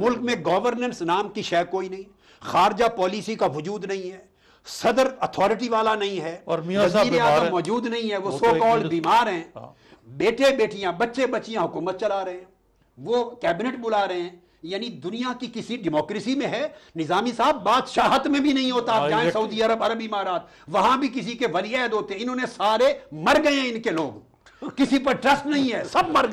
मुल्क में गवर्नेंस नाम की शय कोई नहीं खारजा पॉलिसी का वजूद नहीं है सदर अथॉरिटी वाला नहीं है और मौजूद नहीं है वो, सो तो कॉल्ड बीमार हैं हाँ। बेटे बेटियां बच्चे बच्चियां हुकूमत चला रहे हैं वो कैबिनेट बुला रहे हैं यानी दुनिया की किसी डेमोक्रेसी में है निजामी साहब बादशाहत में भी नहीं होता आप हाँ, जाए सऊदी अरब अरब इमारात वहां भी किसी के वलीद होते इन्होंने सारे मर गए इनके लोग किसी पर ट्रस्ट नहीं है सब मर गए